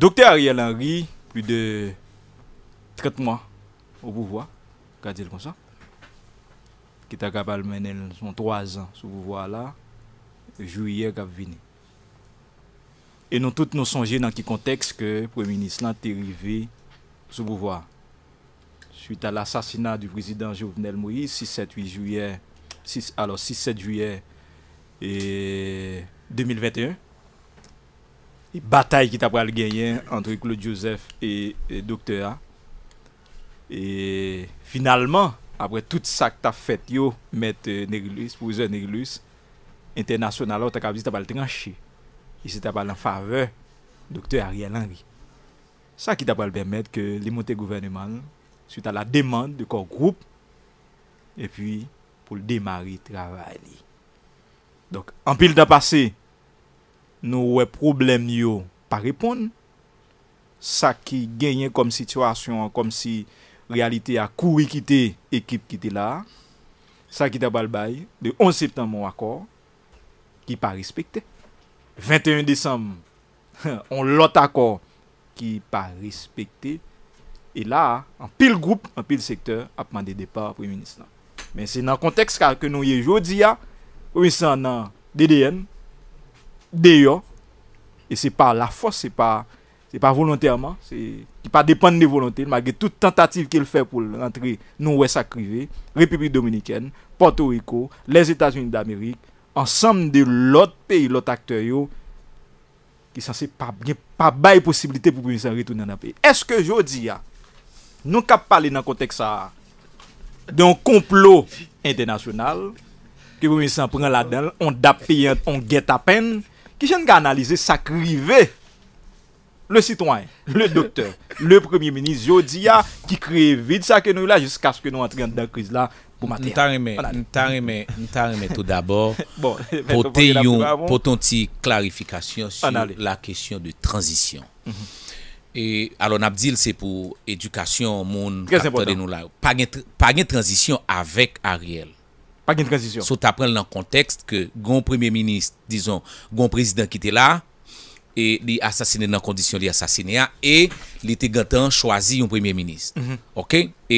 Docteur Ariel Henry, plus de 30 mois au pouvoir, comme ça, qui est capable de mener son 3 ans sous pouvoir là, juillet qui venu. Et nous tous nous songés dans quel contexte que le Premier ministre est arrivé sous pouvoir. Suite à l'assassinat du président Jovenel Moïse, 6-7 juillet, 6, alors 6-7 juillet et 2021. Batay ki ta pral genyen antre Claude Joseph e doktora. E finalman, apre tout sa ki ta fet yo, met Negrilus, international, ta kalbise ta pal tranche. I se ta pal an faveur doktora Ariel Henry. Sa ki ta pral bemet ke li monte gouverneman suite a la deman de kor group e pi pou demari travay li. Anpil da pase, Nou wè problem yo pa repon Sa ki genyen kom situasyon Kom si realite a kou ikite ekip ki te la Sa ki tabalbay De 11 septem moun akor Ki pa respekte 21 desem On lot akor Ki pa respekte E la an pil group, an pil sektor A pman de depa pre-ministan Men se nan konteks kar ke nou ye jodi ya Ou san nan DDN Deyo, e se pa la fos, se pa volontèrman, se pa depande de volontè, magè tout tentative ki l fè pou rentre nou wè sakrivé, Republik Dominikèn, Porto Rico, les Etats-Unis d'Amérique, ansam de lot peyi, lot akter yo, ki san se pa baye posibilité pou pou misan ritounen apè. Eske jodi ya, ah, nou kap pale nan konteks a, ah, de yon komplot internasyonal, ki pou misan pren la den, on dap peyi, on get apèn, Kishen ga analize sa krive le sitwany, le doktor, le premier-ministre Jodya ki krive vide sa ke nou la jiska aske nou atrean da kriz la pou mater. Nou ta reme, nou ta reme, nou ta reme tout d'abor bon, poten yon potenti klarifikasyon sou la kesyon de tranzisyon. Mhm. E alon Abdi, se pou edukasyon moun, pa gen tranzisyon avek Ariel. Sou ta pren nan kontekst ke Gon prezident ki te la E li asasine nan kondisyon li asasine a E li te gantan Chwazi yon prezident mhm. Ok e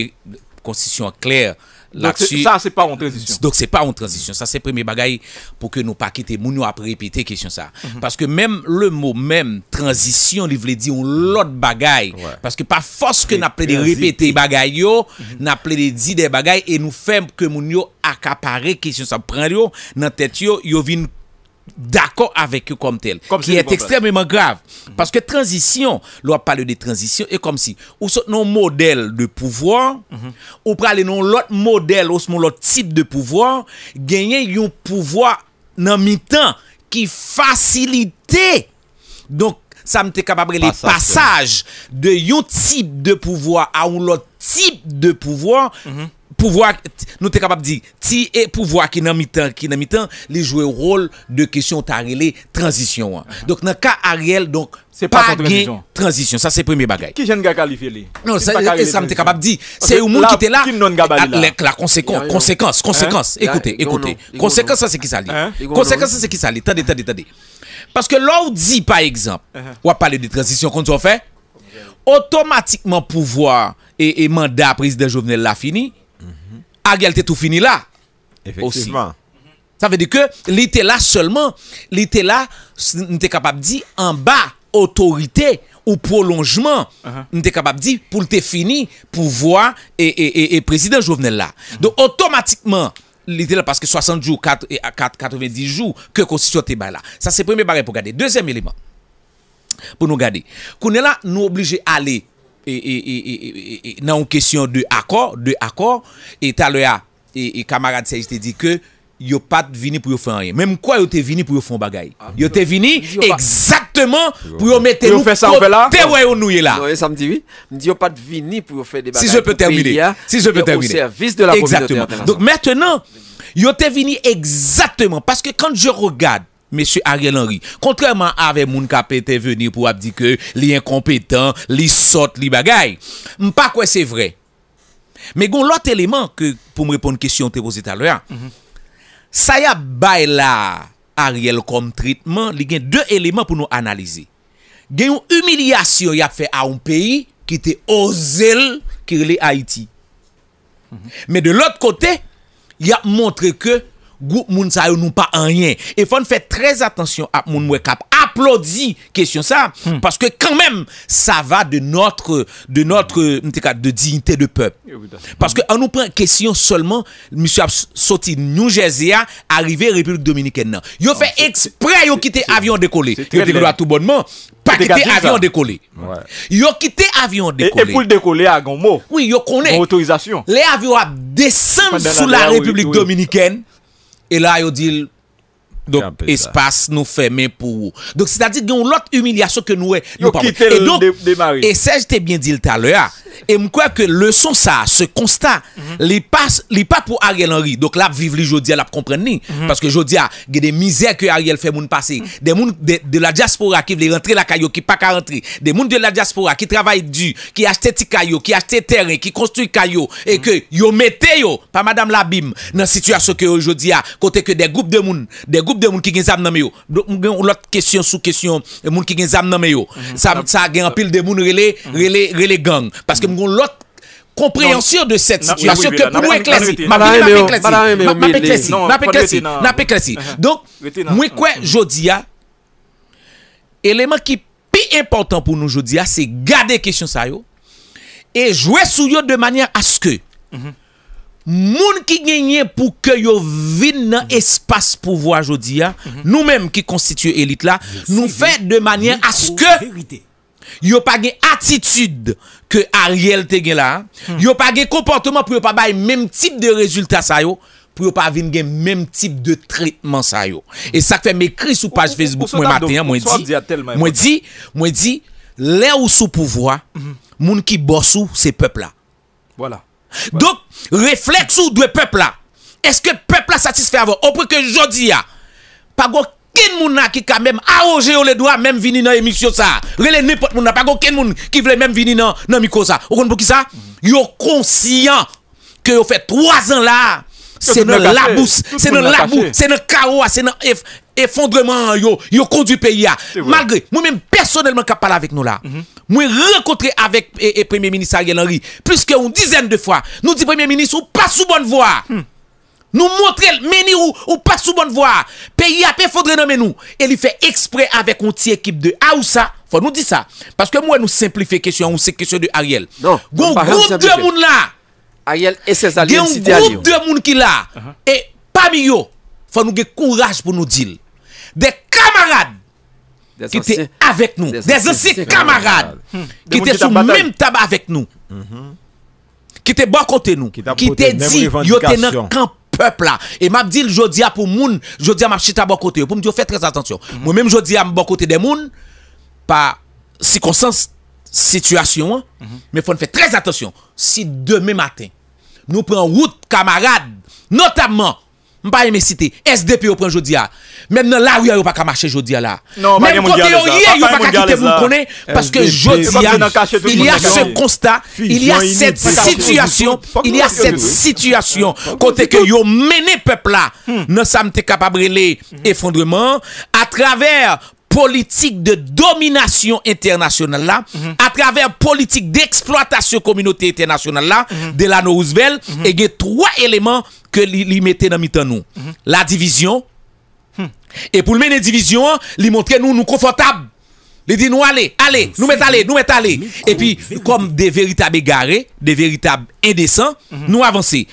Konstisyon kler Donc ça c'est pas en transition Donc c'est pas en transition Ça c'est premier bagay Pour que nous pas quitte Moun yo ap répéter question ça mhm. Parce que même le mot même Transition Il voulait dire un lot bagay Parce que pas force Que na ple de répéter bagay yo mhm. Na ple de dire bagay Et nous ferme Que moun yo akapare question ça Prend yo Nan tête yo Yo vi nou d'accord avec eux comme tel, qui est extrêmement grave. Mhm. Parce que transition, l'on parle de transition, et comme si, ou sont non modèle de pouvoir, mhm. ou parle non l'autre modèle, ou l'autre type de pouvoir, gagner un pouvoir dans mi-temps qui facilite, donc, ça me capable les passages de un type de pouvoir à un autre type de pouvoir, mhm pouvoir nous t'es capable de dire ti le pouvoir qui n'a mi-temps qui dans mi-temps les jouer rôle de question tarélé transition hein. ah. donc dans cas Ariel donc c'est pas, la transition. transition ça c'est premier bagage qui jeune gars qualifié non ça et ça capable de dire c'est le monde qui était là ah, la conséquence conséquence conséquence hein? écoutez écoutez conséquence ça c'est qui ça lit hein? conséquence c'est qui ça attendez attendez attendez parce que l'on dit par exemple uh-huh. on va parler de transition qu'on doit faire automatiquement pouvoir et, et mandat président Jovenel l'a fini Ariel tout fini là. Effectivement. Ça veut dire que l'été là seulement, l'été là, nous capable de dire en bas, autorité ou prolongement, Nous uh-huh. capable de dire pour te fini, pouvoir et, et, et, président Jovenel là. Uh-huh. Donc automatiquement, l'été là, parce que 60 jours, 4, 90 jours, que constitution te là. Ça, c'est le premier barré pour garder. Deuxième élément, pour nous garder. Qu'on est là, nous obligés à aller et et et question de accord de accord et t'as le et camarades ça je te dis que y'a pas de venu pour faire rien même quoi y'a t'es venu pour faire un ah, t'es venu exactement pour mettre nous faire ça là tu ça me dit oui me dit yo pas venu pour faire des choses si je peux terminer si je peux terminer au service de la communauté donc maintenant yo t'es venu exactement parce que quand je regarde Monsie Ariel Henry. Kontreman ave moun kapete veni pou ap dike li inkompetant, li sot, li bagay. Mpa kwen se vre. Me goun lot eleman pou mrepon kisyon te boz etalwe. Sa ya bay la Ariel konm tritman, li gen dwe eleman pou nou analize. Gen yon humilyasyon ya fe a un peyi ki te ozel ki rele Haiti. Me de lot kote, ya montre ke... groupe moun sa yo pas rien et faut faire très attention à moun Applaudis question ça hmm. parce que quand même ça va de notre de notre de dignité de peuple parce que on nous prend question seulement monsieur a sorti New Jersey arrivé République dominicaine yo fait exprès yo quitté avion décollé yo décollé tout bonnement pas quitter avion décollé yo quitté avion décollé et pour le décoller à Gombo oui yo connaît autorisation les avions descendent sous la République dominicaine ila e yo dil Donc, espace nous fermé pour vous. Donc, c'est-à-dire qu'il y a une autre humiliation que nous eh, avons. et donc, et ça, t'ai bien dit tout à l'heure. Et je crois que le son, ça, ce constat, mhm. les pas, les pas pour Ariel Henry. Donc, là, vive les là, comprenez. Mhm. Parce que Jodia, il y a des misères que Ariel fait nous passer. Mhm. Des gens de, la diaspora qui veulent rentrer la caillou, qui pas qu'à rentrer. Des gens de la diaspora qui travaillent dur, qui achètent des caillou, qui achètent terrain, qui construisent caillou. Et que, vous yo mettez yo, pas madame Labim, dans la situation que à côté que des groupes de monde des de moun ki gen zam nan yo. Donc Moun gen lot question sous question moun ki gen zam nan ça yo. Sa, sa gen pile de moun relé mhm. relé relé gang. parce que moun mhm. l'autre lot compréhension de cette situation que pour nous éclaircir. M'a éclairci. M'a éclairci. M'a éclairci. Uh-huh. Donc, moi, quoi, uh-huh. jodia élément qui est plus important pour nous jodia c'est garder question ça, et jouer sur yo de manière à ce que, uh-huh. Moun ki genye pou ke yo vin nan espas pou vo a jodi ya mhm. Nou menm ki konstitue elit la Nou fe de manyen aske Yo pa gen atitude ke a riel te gen la mhm. Yo pa gen komportement pou yo pa bay menm tip de rezultat sa yo Pou yo pa vin gen menm tip de tritman sa yo E sak fe mekri sou page facebook mwen maten ya Mwen di Mwen di Le ou sou pou vo a Moun ki bosou se pepl la Voilà Dok refleks ou dwe pepl la Eske pepl la satisfe avon Opre ke jodi ya Pago ken moun na ki kamem A oje mhm. yo le dwa menm vini nan emisyon sa Rele ne pot moun na Pago ken moun ki vle menm vini nan mikon sa Yo konsiyan Ke yo fe 3 an la c'est dans la c'est dans la c'est dans chaos, c'est dans effondrement yo, yo conduit le pays Malgré moi-même personnellement je parle avec nous là. Mhm. Moi rencontre avec le eh, eh, premier ministre Ariel Henry plus qu'une dizaine de fois. Nous dit premier ministre ou pas sous bonne voie. Hmm. Nous montrer mais ou, ou pas sous bonne voie. Pays a faudrait nommer nous. Et il fait exprès avec une petite équipe de Aoussa. Faut nous dire ça. Parce que moi, nous simplifier question, c'est question de Ariel. Non. groupe monde là. Gye yon goup de moun ki la E pa mi yo Fwa nou ge kouraj pou nou dil De kamarad Ki te avek nou De zese kamarad Ki hmm. te sou men taba avek nou Ki te bo kote nou Ki te di yote nan kan pepla E map dil jodi apou moun Jodi hmm. apou chita bo kote yo Mwen jodi apou bo kote de moun Pa si konsens situation, hein? mais il faut faire très attention. Si demain matin, nous prenons route, camarades, notamment, je ne vais pas citer, SDP au point jeudi Même dans la rue, il n'y a pas qu'à marcher Jodia. là. Même côté il n'y a pas qu'à quitter vous connaît, parce que Jodia, il y a ce constat, il y a cette situation, il y a cette situation, côté que vous mené peuple là, hmm. nous sommes capables de l'effondrement hmm. à travers politique de domination internationale là, mhm. à travers politique d'exploitation communauté internationale là, mhm. de la Roosevelt, mhm. et il y a trois éléments que lui mettait dans mitan nous. La division, hmm. et pour la division, il montrait nous nous confortables. Il dit nous allez, allez, nous mettons nous mettons allez. Et puis, comme des véritables égarés, des véritables indécents, nous avançons.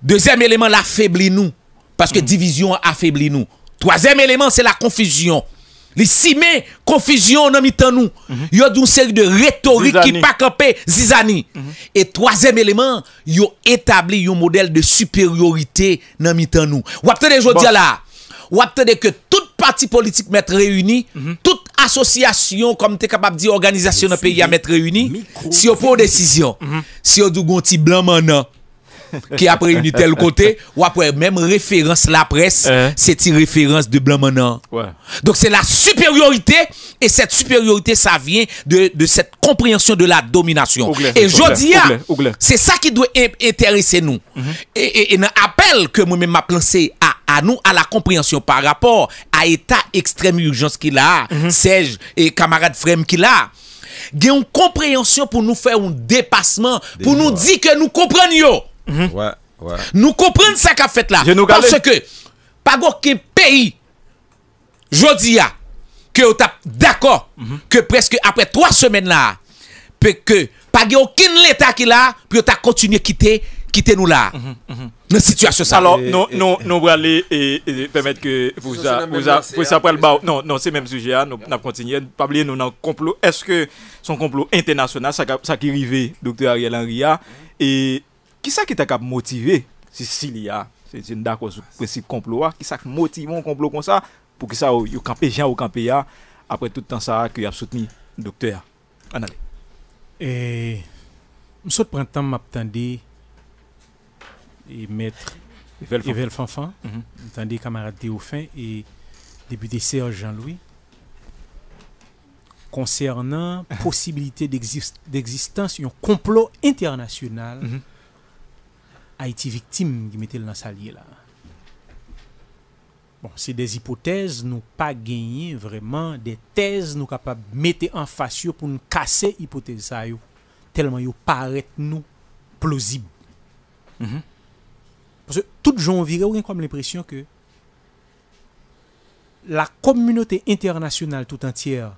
Deuxième élément, l'affaiblit nous. Parce que division affaiblit nous. Troisième élément, c'est la confusion. Les simes confusion dans mitan nous. Il y une série de rhétorique qui pas campé zizani. Mhm. Et troisième élément, ont établi un modèle de supériorité dans mitan nous. Ou attendez je là. Ou attendez que toute parti politique mettre réuni, mhm. toute association comme tu capable de dire organisation dans pays à mettre réuni, si on une décision, mhm. si on avez un petit blanc maintenant qui a un tel côté, ou après même référence la presse, hein? c'est une référence de blanc Donc c'est la supériorité, et cette supériorité, ça vient de, cette compréhension de la domination. et je dis, c'est ça qui doit intéresser nous. Mm-hmm. Et, et, un appel que moi-même m'a pensé à à nous à la compréhension par rapport à l'état extrême urgence qu'il a, mm-hmm. Serge et camarade Frem qu'il a. a une compréhension pour nous faire un dépassement, pour nous dire que nous comprenons. Nou kompren sa ka fet la Panse ke Pago ki peyi Jodi ya Ke ou tap d'akor Ke preske apre 3 semen la Pe ke page ou kin letak il la Pe ou ta kontinye kite Kite nou la Non si tu asye sa Non se menm suje ya Non se menm suje ya Est se son komplo internasyon Sa ki rive doktor Ariel Anguia E Ki sa ki tak ap motive si si li ya? Se ti nda kwa sou prinsip komplo wa? Ki sa ki motive yon komplo kon sa? Pou ki sa yon kampe jan ou kampe ya? Apre toutan sa ak yon ap souten yon doktè ya. Anade. E, msot prantan m ap tende e metre Evel Fanfan m tende kamarate de ou fin e debi de serjean loui konsernan posibilite d'eksistans yon komplo internasyonal mhm. Haïti victime qui mettait dans sa là. Bon, c'est des hypothèses, nous pas gagné vraiment des thèses nous capables de mettre en face pour nous casser hypothèse yo, tellement yo paraît nous plausible. Mhm. Parce que tout gens viré ont comme l'impression que la communauté internationale tout entière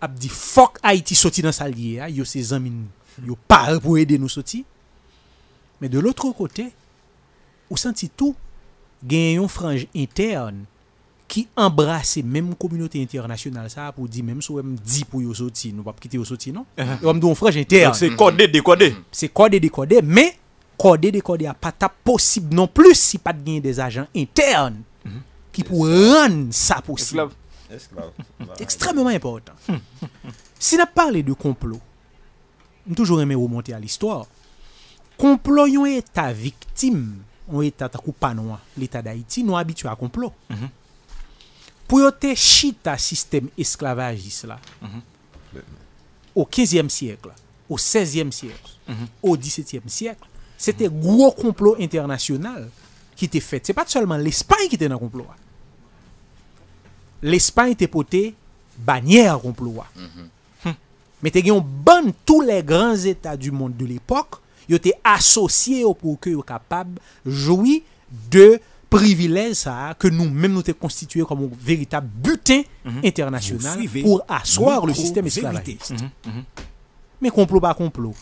a dit fuck Haïti sorti dans sa yo ses amis, yo pas pour aider nous sortir. Mais de l'autre côté... Vous sentez tout... gen yon frange interne qui embrasse menm embrasse même sa pou di menm sou wèm di pou yo soti, nou pap kite yo soti, non? Wèm uh-huh. do une frange interne. C'est kode dekode. C'est kode dekode, mais kode dekode a pata possible non plus si de gagner des internes... internes qui pou ça pour C'est extrêmement important. Si na parle de complot, toujours toujours aimé remonter à l'histoire, Komplo yon e ta viktim ou e ta takou panwa l'Etat d'Haïti nou habitu a komplo. Mhm. Pou yo te chi ta sistem esklavage disla mhm. ou 15e sièkle, ou 16e sièkle, ou mhm. 17e sièkle, se te gwo komplo internasyonal ki te fète. Se pa te solman l'Espany ki te nan komplo. L'Espany te pote banyè a komplo. Me te gen yon ban tou le bon gran etat du moun de l'epok Yo te asosye yo pou ke yo kapab Joui de Privileze sa ke nou menm nou te Konstituye komon veritab buten mhm. Internasyonal pou aswar Le sistem eskalay Men komplo ba komplo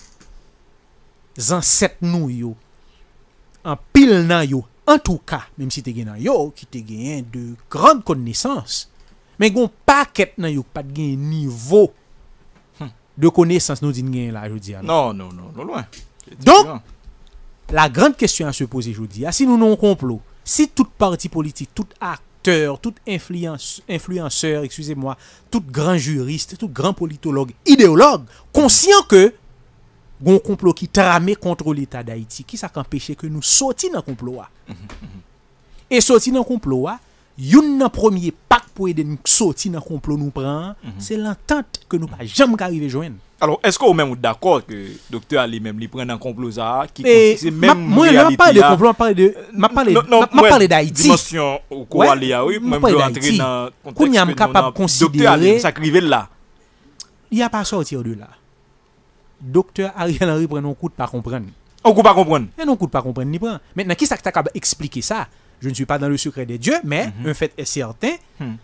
Zan set nou yo An pil nan yo En tou ka, menm si te gen nan yo Ki te gen de gran konesans Men gon paket nan yo Pat gen nivo hmm. De konesans nou din gen la Non, non, non, non, lwen Donc, la grande question à se poser je vous dis, si nous n'avons un complot, si tout parti politique, tout acteur, tout influenceur, excusez-moi, tout grand juriste, tout grand politologue, idéologue, conscient que gon complot qui trame contre l'état d'Haïti, qui s'ac empêche que nous sortions d'un complot, ah. mm-hmm. et sortions d'un complot, ah, Youn nan premier pak pou eden nou soti nan konplo nou pren Se land tent ke nou pa jam karive jwen Alors esko ou men mwou d'akor Que doktè Ali menm li pren nan konplo za Ki konsise menm realiti ya Mwa pale da iti Mwenm pale da iti Kou mi an m kapap konsidere Doktè Ali m sakrivel la Ya pa soti ou de la Doktè Ali menm li pren On koute pa kompren Mwenm on koute pa kompren Mwenm an kista ki takab explike sa Je ne suis pas dans le secret de Dieu, mais mhm. un fait est certain, hmm.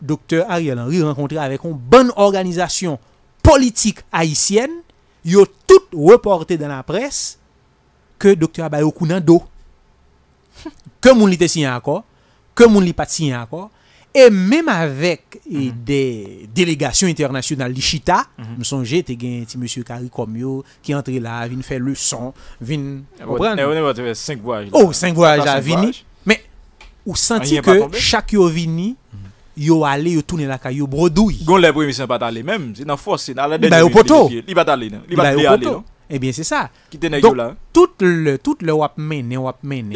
Dr. Ariel Henry rencontré avec une bonne organisation politique haïtienne, y'a tout reporté dans la presse que Dr. Abay Okunando que moun li te signe à corps, que moun li pat signe à corps, et même avec mhm. des délégations internationales dans l'Ichita, m'son mhm. j'ai te gagne ti M. Kari Komyo ki entre là, vin fè le son, vin... Eh, 5 voyages oh, à Vigny, Ou senti ke chak yo vini, yo ale, yo toune laka, yo brodoui. Gon lèp wè mi se bat ale, mèm, se nan fòs, se nan alè deni. Li bat ale, li bat le ale. Ebyen se sa. Kite nè yo la. Tout le wap men, ne eh, wap men,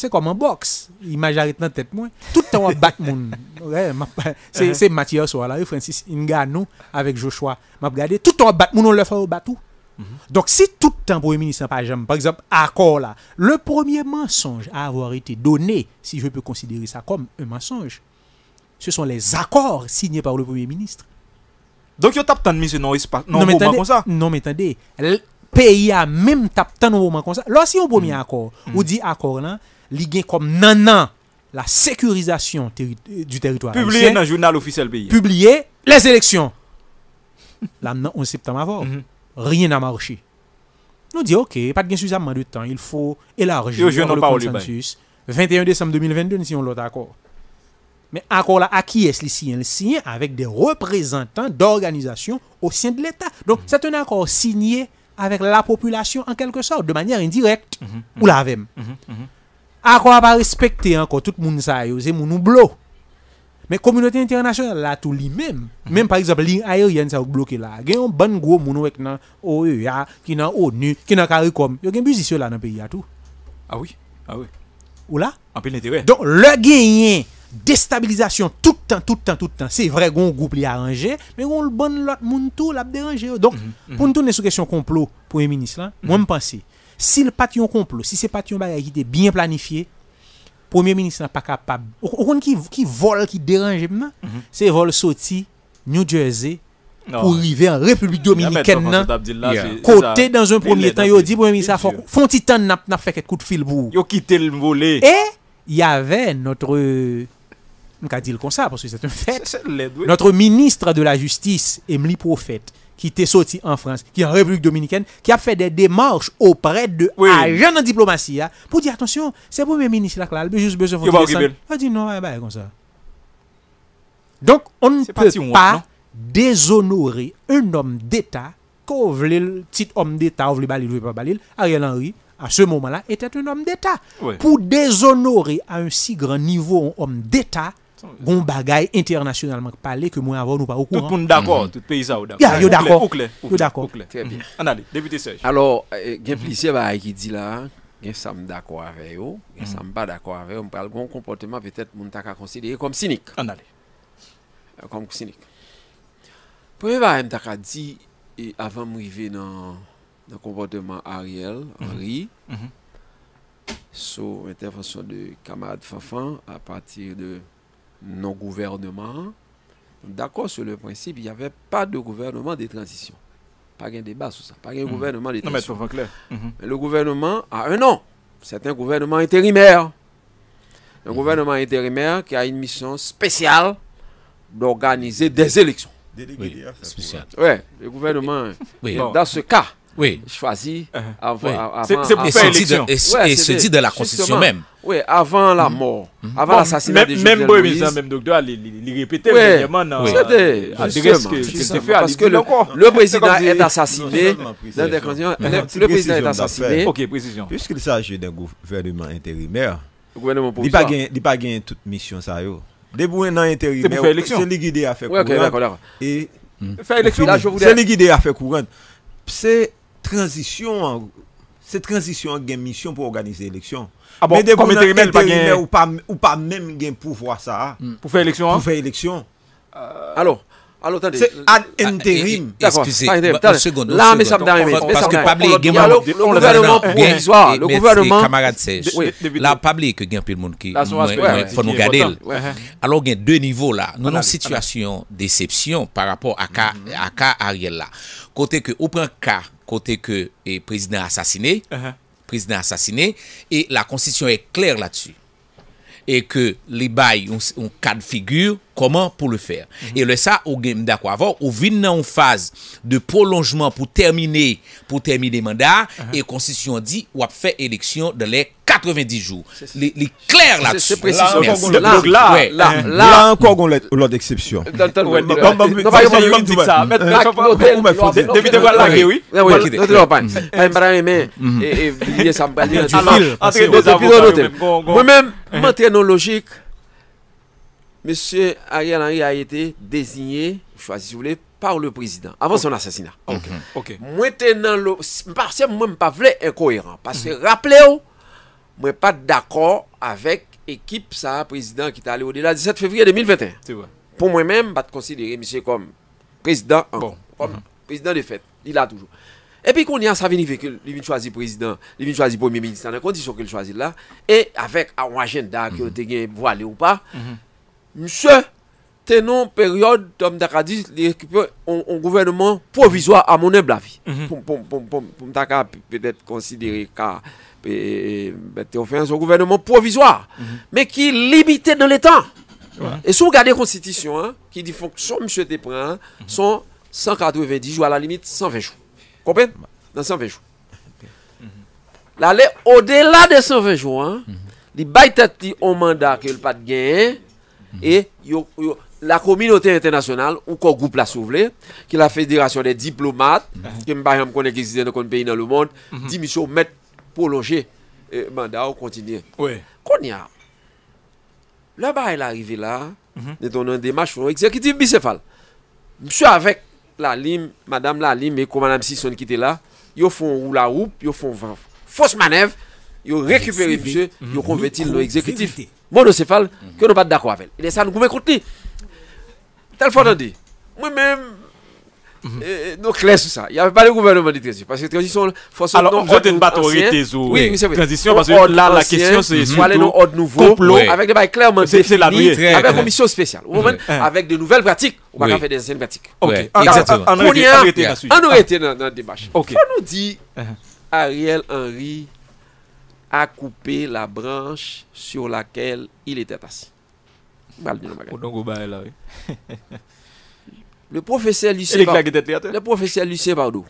se kom an boks, imajarit nan tèt mwen. Tout an wap bat moun. Se Matias wala, yon Francis Nganou, avèk Joshua, map gade, tout an wap bat moun, on lèf an wap bat ou. Mhm. Donk si tout an premier ministre an pajam Par exemple akor la Le premier mensonge a avar ite donne Si je pe konsidere sa kom Se son les akor Signe par le premier ministre Donk yo tap tanmise non wouman kon sa Non men tende Pya men tap tanmise non wouman kon sa Lorsi yon premier mm. akor mm. Ou di akor la Lige kom nan nan la sekurizasyon Publiye nan jounal ofisel peyi Publiye les eleksyon Lan nan 11 septem avor Rien a marchi. Nou di, ok, pat gen souzaman de tan, il fò elarje, joun le konsensus, 21 desemm 2022, si yon lot akor. Men akor la aki es li siyen, li siyen avèk de reprezentant d'organizasyon ou siyen de l'Etat. Don, sa ten akor sinye avèk la populasyon an kelke sor, de manyer indirekt, mhm, mhm. ou la avèm. Mhm, akor ap a respekte an, akor tout moun sa yo, zè moun ou blo. Mais la communauté internationale là tout lui-même, mhm. même par exemple les aériens ça bloqué là. Il y a un bon gros monde avec dans OEA, qui dans ONU, qui dans CARICOM. Il y a un musicien là dans le pays à tout. Ah oui. Ah oui. Ou là En plein Donc le gain déstabilisation tout le temps, tout le temps, tout le temps. C'est vrai qu'on groupe les arrangé, mais on le bon l'autre monde tout l'a dérangé. Donc, mhm, mhm. pour nous tourner sur question complot, Premier ministre, là, moi je pense, si pas patron complot, si c'est pas est bien planifié, Premier ministre n'a pas capable. On qui qui vole qui dérange hein? mhm. c'est vol sorti New Jersey pour arriver en République dominicaine hein? côté dans un premier temps, a dit premier ministre font n'a fait un coup de fil pour. a quitté le volet. Et il y avait notre on dit comme ça parce que c'est un fait. Notre ministre de la justice Emily Prophète qui était sorti en France, qui est en République dominicaine, qui a fait des démarches auprès de agents de diplomatie pour dire attention, c'est le Premier ministre là, il a juste besoin de faire Il a dit non, pas comme ça. Donc, on ne peut pas déshonorer un homme d'État, qu'on le petit homme d'État, on veut le pas balil, Ariel Henry, à ce moment-là, était un homme d'État. Pour déshonorer à un si grand niveau un homme d'État, Gon bagay internasyonalman pale ke mwen avon ou pa oukou an. Tout moun d'akor, hmm. tout peyza ou d'akor. Ya, yo d'akor. Okle, okle. Yo d'akor. Très bien. Hmm. Andale, deputé Serge. Alors, eh, gen plisye ba a yi ki di la, gen sam d'akor a re yo, gen sam ba hmm. d'akor a re yo, mwen pal gon komporteman ve tèt moun taka konsidere kom sinik. Andale. Eh, kom sinik. Pre va yi m taka di e, avan mou yive nan komporteman Ariel, Henri, sou intervensyon de kamarad Fafan a patir de... nos gouvernements, d'accord sur le principe, il n'y avait pas de gouvernement de transition. Pas de débat sur ça. Pas de hmm. gouvernement de transition. Non, mais clair. Hmm. Le gouvernement a un nom. C'est un gouvernement intérimaire. Un hmm. gouvernement intérimaire qui a une mission spéciale d'organiser des élections. Délégué oui, le gouvernement. dans ce cas, oui. choisi uh -huh. avant, oui. avant, C'est pour avant, faire élection. De, et, ouais, et se dit de la Constitution même. Oui, avant la hmm. mort, mm -hmm. avant bon, l'assassinat de Même Moïse, hein, même docteur, il répétait régulièrement dans Parce que le, président est assassiné. Le président est assassiné. Ok, précision. Puisqu'il s'agit d'un gouvernement intérimaire, il n'a pas gagné toute mission, ça y un dans intérimaire, c'est lui qui a fait courante. Et faire élection, c'est lui qui a fait courante. C'est transisyon, se transisyon gen misyon pou organize eleksyon. Ah bon, a bon, kon men terrimen pa gen... Ou pa men gen pou fwa sa. Hmm. Pou fwe eleksyon an? Pou fwe eleksyon. Euh, alo, alo tande. Se ad enterim. Eskuse, an segonde. La, mes amdane. Parce que pabli, gen mwen... Le gouvernement pou eh, vizouar. Le gouvernement... La, pabli, gen piboun ki mwen fon mou gadel. Alo gen, de nivou la. Nou nan situasyon de sepsyon par rapport a ka ariel la. Kote ke ou pren ka côté que le président assassiné, uh-huh. président assassiné, et la constitution est claire là-dessus. Et que les bails ont, quatre cas figure comment pour le faire. Et le ça, au game d'accord avant, au vient en phase de prolongement pour terminer, pour terminer mandat, mm -hmm. et constitution dit, ou a fait élection dans les 90 jours. Les, clairs là-dessus. C'est Là, hein. là, là, encore, on l'autre exception. Moi-même, maintenant mm-hmm. logique, Mese, Ariel Henry a yete designe, chwazi si voule, par le prezident, avan son asasina. Mwen tenan lo, mwen pa vle enkoheran, parce rappele bon. mm-hmm. mm-hmm. ou, mwen pa d'akor avek ekip sa prezident ki ta ale ou de la 17 fevriye 2021. Po mwen men, bat konsidere mese kom prezident de fete, il a toujou. E pi kon yan, sa veni veke, li veni chwazi prezident, li veni chwazi pomi minister, nan kondisyon ke l chwazi la, e avek an wajenda ki te gen vo ale ou pa, Mse tenon peryode Tom takadis li ekipon On gouvennman provizwa a moun eblavi mhm. Poum takap Pe det konsidere ka Pe te ofen son gouvennman provizwa Me ki limite nan letan E sou gade konstitisyon Ki di fok son mse te pre Son 190 jou A la limite 120 jou Kopen? Nan 120 jou La le o dela de 120 jou Li baytati o mandak El pat genye E, la kominote internasyonal, ou kon goup la souvle, ki la federasyon mhm. euh, mhm. de diplomat, ki mba yon kon ekiziten kon peyi nan loun moun, di misyon met polonje manda ou kontinye. Konya, lè ba el arive la, neton nan demache fon ekzekitiv bisefal. Msyo avek la lim, madame la lim, e koman amsi son kite la, yo fon ou la roup, yo fon fos manev, ils ont récupéré le fichier, ils ont converti l'exécutif monocéphale, que nous pas d'accord avec. Et ça, nous pouvons écouter. Telle fois, on dit, moi-même, donc mhm. clés sur ça. Il n'y avait pas le gouvernement de transition. Parce que transition, forcément, Alors, vous êtes une oui, oui, transition. Parce que là, la question, c'est surtout aller ordre nouveau, avec des bails clairement définis, avec une commission spéciale. Avec de nouvelles pratiques, on va faire des anciennes pratiques. Ok, exactement. On aurait été dans la démarche. On nous dit, uh-huh. Ariel Henry... a koupe la branche sur lakel il etet asi. Mbal di nou bagay. O donkou bagay la, oui. Le professeur Luce Bardou,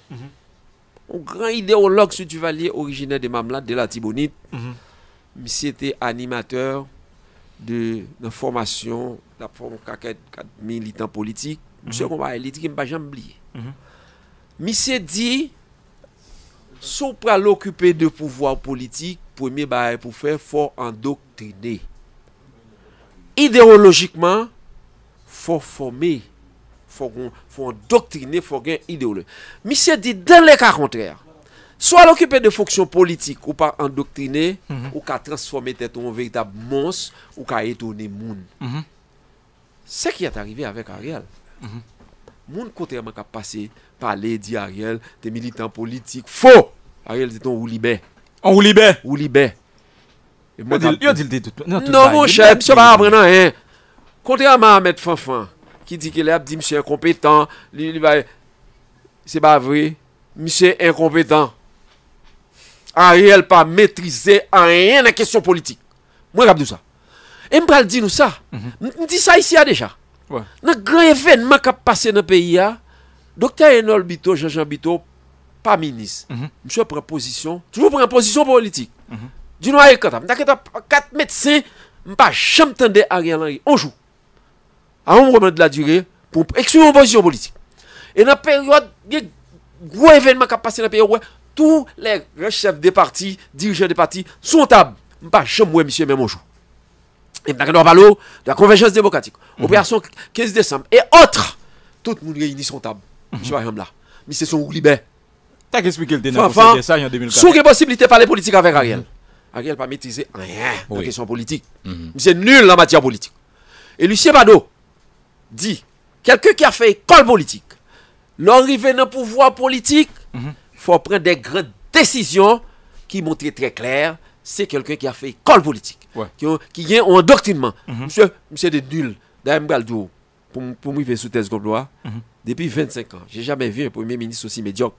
ou gran ideolog sou tuvalye origine de mamlat de la Tibonite, mi mhm. se te animateur de nan formasyon la form kakèt kat militant politik, mi se kon ba elitik, mi se di sou pral okupè de pouvoar politik, pou mi ba e pou fè, fò endoktrinè. Ideologikman, fò formè, fò endoktrinè, fò gen ideolo. Mi se di den lè ka kontrèr. Sò al okipè de fòksyon politik ou pa endoktrinè, mhm. ou ka transformè tè ton vèritab mons, ou ka etounè moun. Se ki atarivè avèk a rèl, moun kontrèman ka pasè, pale di a rèl, te militant politik, fò, a rèl diton ou li bè. Ou libe. Ou libe. Yo di l dey tout. Non, moun chè, msè pa apre nan en. Kontra Mahamed Fonfon, ki di ke le ap, di msè enkompetant, li li bay, se pa avri, msè enkompetant, a real pa metrize, a ah, enyen nan kesyon politik. Mwen rap nou sa. E mpral di nou sa, mdi sa isi a deja. Nan greve nman kap pase nan peyi a, Dr. Enole Bito, Jean-Jean Bito, pas ministre, mhm. monsieur prend position, toujours prend position politique. Du noir et quand, quatre médecins, pas jamais entendu Ariel Henry, un jour, à un moment de la durée, pour exclure position politique. Et dans la période, il gros événement qui a passé dans le pays, tous les chefs des partis, dirigeants des partis, sont à tables. Pas jamais, monsieur, même un jour. Et dans de la convergence démocratique, mhm. opération 15 décembre, et autres, tout le monde réunit son table. Mhm. Monsieur là. monsieur c'est son libère. T'as expliqué le ça Sous les possibilités de parler politique avec Ariel. Ariel n'a pas maîtrisé rien en question politique. C'est mhm. nul en matière politique. Et Lucien Bado dit quelqu'un qui a fait école politique, l'arrivée dans pouvoir politique, il mhm. faut prendre des grandes décisions qui montrent très clair c'est quelqu'un qui a fait école politique, qui, ont, qui a un doctrinement. Mhm. Monsieur, monsieur de nul. D'ailleurs, pour, pour m'y faire sous thèse complot, depuis 25 ans, j'ai jamais vu un premier ministre aussi médiocre.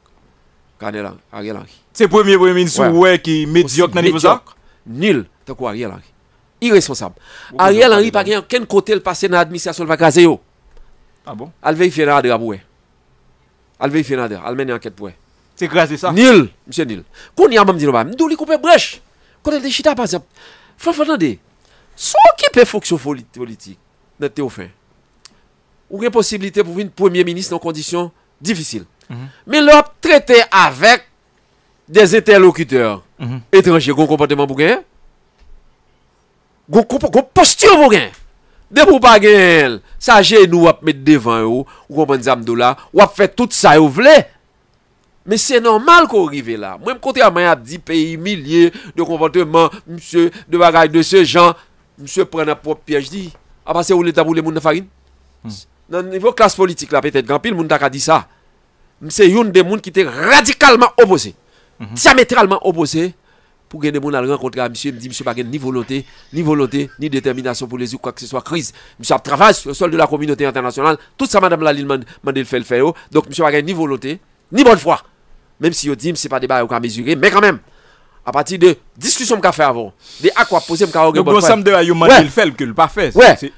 Kwa ane lang, a rye lang ki. Se pwemye pwemye min sou wè ki medyok nan nivyozak? Nil, ta kwa a rye lang ki. Irresponsab. A rye lang ki pa gen ken kote lpase nan admisyasyon lpa kaze yo. A bon? Alve yi fè nan a drap wè. Alve yi fè nan a drap, almen yi anket pwè. Se kaze sa? Nil, mse nil. Kouni yaman mdi robam, nidou li koupe brech. Kote lde chita pansep. Fè fè nan de, sou ki pe foksyon folitik nette ou fè? Ou gen posibilite pou vin pwemye minis nan kondisyon difisil Men lop trete avek De zete lokiteur Etranje, goun kompanteman pou gen Goun postyon pou gen De pou bagen el Sa gen nou wap met devan yo Wap men zam do la Wap fet tout sa yo vle Men se normal kou rive la Mwen m konti a may ap di peyi Milye de kompanteman Mse de ah bagay de se jan Mse prena pop piyaj di A pase ou le tabou le moun na farin Nan nivou klas politik la peten Pile moun tak a di sa c'est une des mondes qui était radicalement opposé, mhm. diamétralement opposé pour que des mondes à rencontrer monsieur, me dit monsieur pas ni volonté, ni volonté, ni détermination pour les ou quoi que ce soit crise. Monsieur travaille sur le sol de la communauté internationale, tout ça madame Laline m'a dit le faire oh. Donc monsieur pas ni volonté, ni bonne foi. Même si on dit c'est pas débat qu'on mesurer, mais quand même A pati de diskusyon m ka fè avon De akwa pose m ka orge M te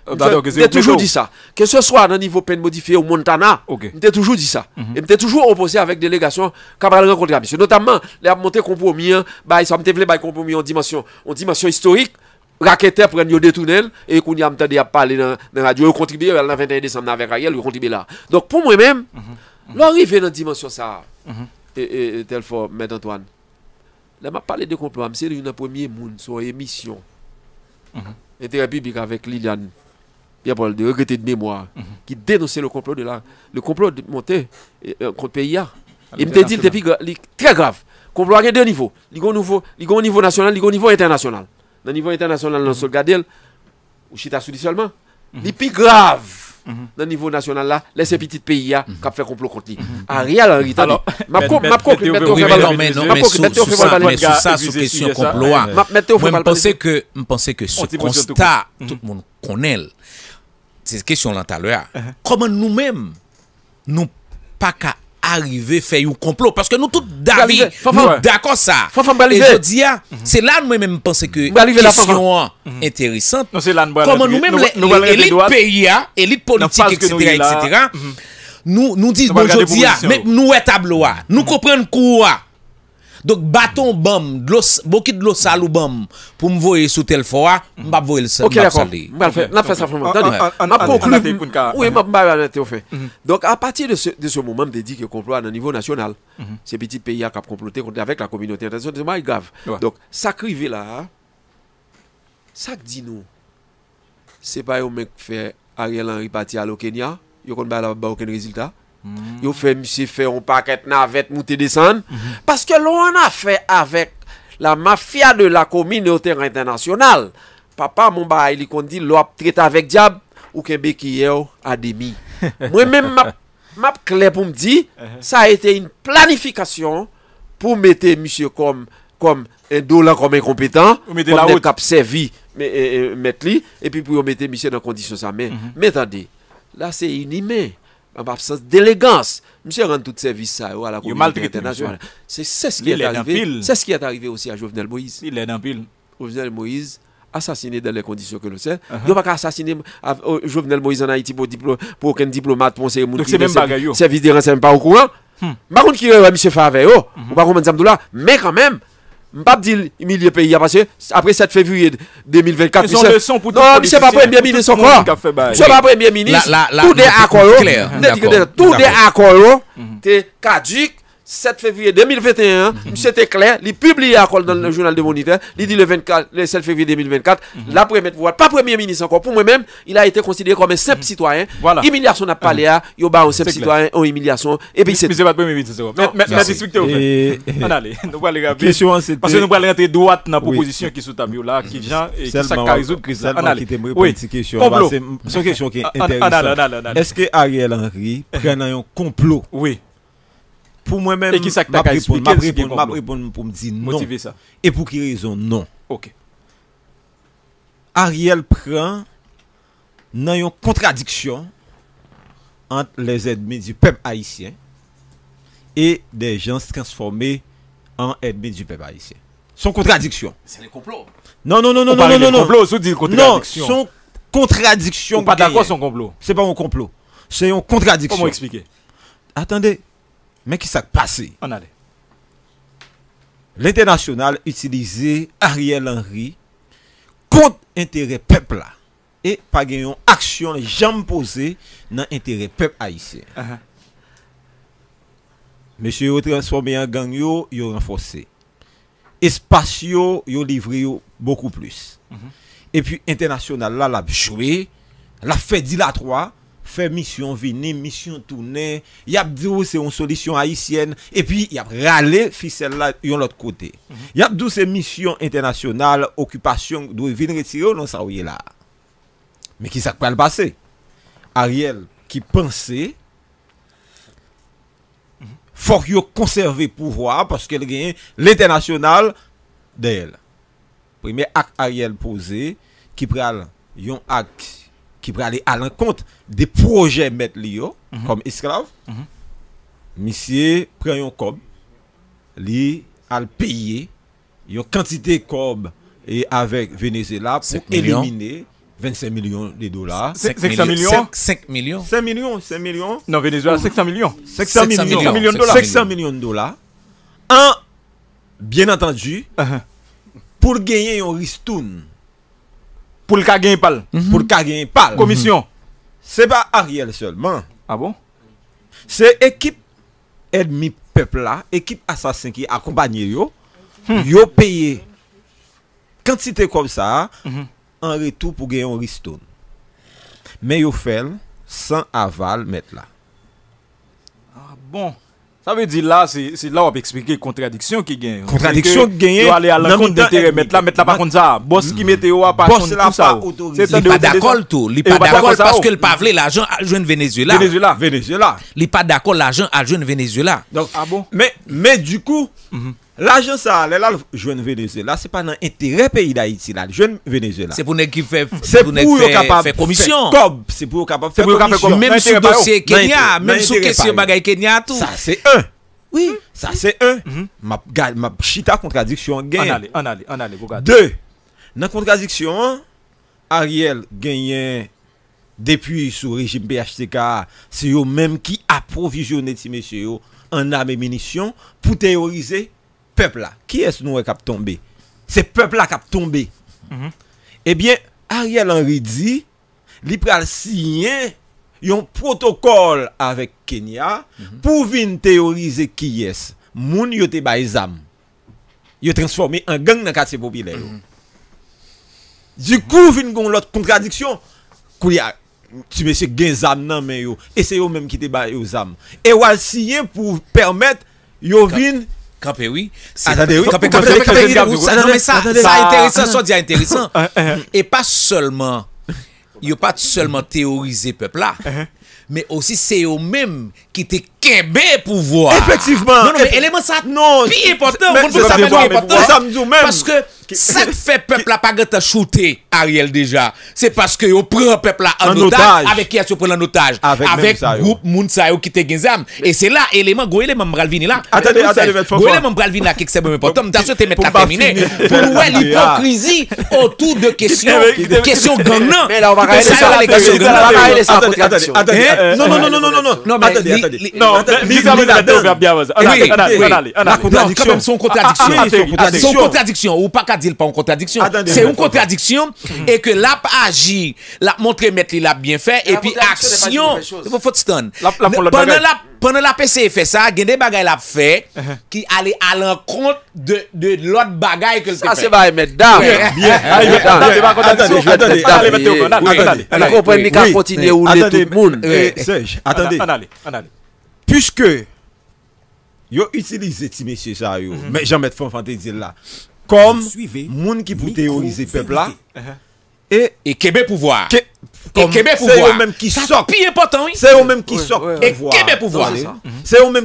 toujou di sa Ke se swa nan nivou pen modifiye Ou montana M te toujou di sa M mhm. te toujou opose avèk delegasyon Kabalè nan kontra misyon Notamman le ap monte kompou miyen Baye sa m te vle baye kompou miyen On dimasyon historik Rakete prenyo de tunel E kouni am tè di ap pale nan radio Ou kontribe yo Nan 21 désem nan vèk a yè Ou kontribe la Donc pou mè mèm Lò arrive nan dimasyon sa Tel for Mèd Antoine Là, m'a parlé de complot. C'est le premier monde sur émission. Mhm. Intérêt public avec Liliane Pierre-Paul de regretter de mémoire, mhm. qui dénonçait le complot de la, le complot de monter euh, euh, contre PIA. Ah, il me dit, c'est très grave. Complot a deux niveaux. Il y a un niveau national, il y a un niveau international. Dans le niveau international, dans le mhm. a ou chita seulement. Il est plus grave. nan mm-hmm. nivou nasyonal la, les se pitit peyi ya kap fe komplo konti. A rial an, Gita di. Mè sou sa sou kesyon komplo a. Mè mponse ke se konsta tout moun konel se kesyon lantalwe a. Koman nou mèm nou pa ka arriver faire un complot parce que nous tous d'avis d'accord ça et je ah, mhm. c'est là que mhm. nous même penser que question intéressante comment nous les l'élite pays l'élite hein, politique etc etc nous mhm. nous disons aujourd'hui, ah, mais nous est tableau ah. nous comprenons quoi Dok baton bam, blos, bokit blos salou bam pou m voye soute l fwa, m bab voye l sali. Ok, yakon. M bal fè. N ap fè safonman. An ap poklou. Ou e m ap m bay bay te ofè. Dok ap mhm. pati de se mouman m dedik yo komplo an an nivou nasyonal. Mhm. Se peti peyi a kap komplo te kontè avèk la kominyote intasyon, te m bay gav. Dok sak rive la, sak di nou, se bay ou menk fè Ariel Henry pati alo Kenya, yo kon bay la ba ouken rezultat. Yo fè msè fè ou pa kèt na avèt moutè desan Paske lò an a fè avèk La mafya de la komi Neotèng an internasyonal Papa moun ba a ili kondi lò ap treta avèk djab Ou kembe kiye ou ademi Mwen mè m ap M ap klep ou m di uh-huh. Sa a etè yon planifikasyon Pou mète msè kom Kom endola kom enkompetan Kon ne kap sevi Mèt li E pi pou yon mète msè nan kondisyon sa mè Mèt a de La se yon imè en absence d'élégance. Monsieur rend tout service à la communauté internationale. C'est ce qui est arrivé. C'est ce qui est arrivé aussi à Jovenel Moïse. Il est dans pile. Jovenel Moïse assassiné dans les conditions que nous sait. Uh-huh. Il n'y a pas assassiné euh, Jovenel Moïse en Haïti pour, aucun diplomate, pour un c'est même un Service de renseignement pas au courant. Hmm. Par contre, qui est euh, M. Favre, mhm. on ça là, mais quand même, Mpap di l'imilie paye yamase apre 7 fevriye 2024. Non, mi se pa pou embyen mi nisokor. Mi se pa pou embyen mi nisokor. Tout de akoro te kajik 7 février 2021, mhm. c'était clair, il publié à dans le mhm. journal de Moniteur, il dit le, 24, le 7 février 2024, la première fois, pas premier ministre encore, pour moi-même, il a été considéré comme un simple mhm. citoyen. Voilà. Humiliation n'a pas l'air, il y a un simple citoyen, une humiliation, et puis c'est. Mais c'est pas premier ministre, c'est On allez, nous allons Parce que nous allons rentrer droite dans la proposition qui est sous table là, qui vient et qui s'accarie résoudre crise. On Oui, bah, C'est une question qui est intéressante. Est-ce que Ariel Henry prend un complot? Oui pour moi-même, je réponds pour me dire non. Motiver Ça. Et pour qui raison non. Ok. Ariel prend dans une contradiction entre les ennemis du peuple haïtien et des gens transformés en ennemis du peuple haïtien. Son contradiction. C'est le complot. Non, non, non, non, non, non, non, non. non. Complot, contradiction. Non, son contradiction. pas d'accord, son complot. C'est pas un complot. C'est une contradiction. Comment expliquer Attendez, mais qui s'est passé On allait. L'international utilisait Ariel Henry contre intérêt peuple là et pas une action jamais posée dans intérêt peuple haïtien. Uh-huh. Monsieur vous transformé en gang yo, a renforcé. Espacio, vous livré beaucoup plus. Mm-hmm. Et puis international là l'a joué, l'a fait dilatoire fè misyon vini, misyon toune, yapdou se yon solisyon haisyen, epi yap rale fise la yon lot kote. Mhm. Yapdou se misyon internasyonal, okupasyon, dwe vin retyo, non sa ouye la. Me ki sak pral pase. Ariel ki pense, fok yo konserve pouvoa paske l genye l internasyonal de el. Prime ak Ariel pose, ki pral yon ak Ki pre alè alè kont de proje met li yo Kom esklave Misye pre yon kob Li al peye Yon kantite kob E avèk venezela Pou elimine 25 milyon de dola 5 milyon 5 milyon Non venezela 500 milyon 500 milyon dola An, bien atanji uh-huh. Pour genyen yon ristoun pour le cas pas mhm. pour le cas commission. Commission, c'est pas Ariel seulement. Ah bon? C'est équipe ennemie peuple là, équipe assassin qui accompagne yo, hmm. yo payé quantité comme ça mhm. en retour pour gagner un ristone. Mais yo fait sans aval mettre là. Ah bon? Ça veut dire là, c'est là où on peut expliquer contradiction qui gagne. Contradiction qui gagne. aller à l'encontre d'intérêt, mettre là, mettre là par contre ça. Boss qui mettait pas tout ça. Il pas d'accord tout. Il pas d'accord parce oh. que le pavlé l'argent à jeune Venezuela. Venezuela. Venezuela. Il pas d'accord l'argent à jeune Venezuela. ah bon? Mais, mais du coup, mhm. La jen sa ale, la jwen venezela Se pa nan entere peyi da iti la Jwen venezela Se pou yo kapab Se pou yo kapab Mèm sou dosye kenya Mèm sou kesye bagay kenya Sa se un Ma chita kontradiksyon gen De Nan kontradiksyon Ariel genyen Depi sou rejim BHTK Se yo mèm ki aprovisione ti mèche yo Aname menisyon Pou teorize peuple là, qui est-ce nous qui a tombé C'est peuple là qui a tombé. Et mhm. Eh bien, Ariel Henry dit, il pral signer un protocole avec Kenya mhm. pour venir théoriser qui est. Moun yo te bay Yo transformé en gang dans quartier populaire. Mm -hmm. Du coup, vin gon l'autre contradiction. Kouya, tu monsieur gen zam nan men yo. Et c'est eux même qui te ba yo zam. Et wal pour permettre yo vin c'est oui. oui. intéressant, Et pas seulement, il n'y a pas seulement théorisé peuple là, mais aussi c'est eux-mêmes qui étaient kembe pouvoir. Effectivement. Non, non, mais élément ça, non. Pi important. Même, ça me dit même. Parce que, ça fait peuple à pas gâte shooter Ariel déjà. C'est parce que on prend peuple là en, otage. Avec qui est-ce prend en otage? Avec, groupe moun sa qui te gen Et c'est là, élément, go élément m'bral vini là. Attendez, attendez, mais Go élément m'bral là, qui c'est important. M'ta souhaité mettre la terminer. Pour ouais l'hypocrisie autour de questions, questions gagnant. Mais là, on va régler ça. Attendez, attendez, hein? attendez. Non, non, non, non, non, non. Non, mais, attendez, attendez. Non, non, Gisèle Benoît va bien. La ah, ah, ah, contradiction. Son contradiction. C'est une contradiction. Ou pas qu'à dire pas en contradiction. C'est une contradiction mhm. et que l'app agit, l'a montré mettre l'a bien fait et puis action. Il faut que stun. Pendant la pendant la PCE fait ça, il y a des bagailles l'a fait uh-huh. qui allaient à l'encontre de, de l'autre bagaille que le fait. Ça, c'est pas mesdames. Bien, eh, Attendez, attendez. Attendez, attendez. Attendez, attendez. Attendez, attendez. Attendez, attendez. Attendez, attendez. Puske, yo utilize ti mesye sa yo, men jan met fon fante di la, kom moun ki pou teorize pebla, e kebe pouvoar. Se yo menm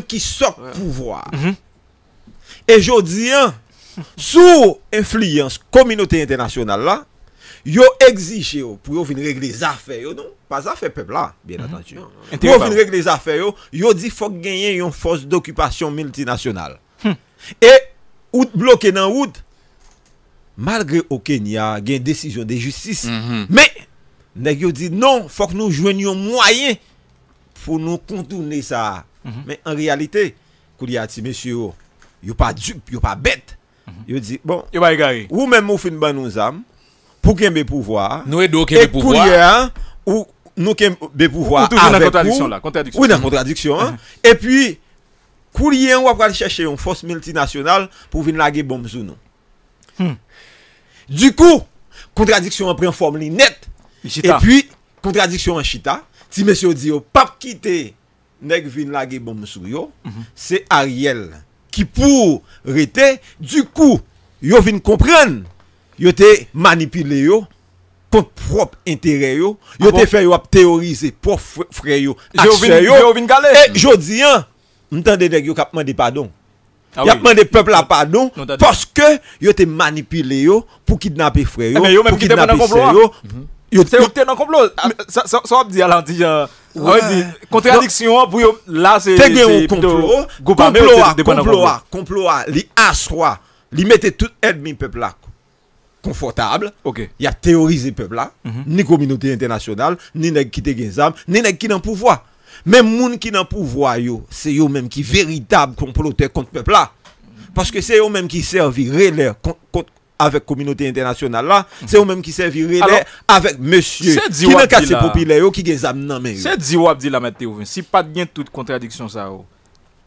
ki sok pouvoar. E jodi, sou enfliyans kominote internasyonal la, yo exigez pour venir régler les affaires non pas affaires peuple là bien mhm. entendu hein. pour venir régler les affaires yo dites dit faut gagner une force d'occupation multinationale hmm. et vous bloqué dans route malgré au Kenya une décision de justice mhm. mais nèg yo dit non faut que nous joignions moyens pour nous contourner ça mhm. mais en réalité Kouliati monsieur yo pas dupe yo pas bête yo dit bon yo pas égaré ou même ou fin ban nous pour qu'il y ait pouvoir. Nous et donc et pouvoir. Ou nous qui des pouvoirs toujours avec la contradiction là, contradiction. Oui, dans contradiction. Hein. Mm-hmm. Et puis courrier on va chercher une force multinationale pour venir laguer bombe sur nous. Hmm. Du coup, contradiction en prend forme nette. Et puis contradiction en chita, si monsieur dit oh, pas quitter nèg vin laguer bombe sur yo, mm-hmm. c'est Ariel qui pour rester du coup, yo vient comprendre yo te manipulé yo pour propre intérêt yo yo ah te fait yo théoriser pour frère yo j'ai eh, jodi an hein, m'tande aujourd'hui, yo k'ap mandé pardon ah demandé peuple à pardon parce que yo te manipulé pour kidnapper frère yo eh pour kidnapper yo hein. mm-hmm. yo c'est yo dans complot ah, ça ça dit contradiction pour là c'est un complot complot complot complot li complot. li mette tout peuple Y a teorize pepl la, mhm. ni kominote internasyonal, ni neg ki te genzam, ni neg ki mhm. nan pouvoa. Men moun ki nan pouvoa yo, se yo menm ki veritab konpolo te kont pepl la. Paske se yo menm ki servi rele kont avek kominote internasyonal la, se yo menm ki servi rele avek mesye. Se di wap di la, se di wap di la mette ouven, si pa dnyen tout kontradiksyon sa yo. Oh.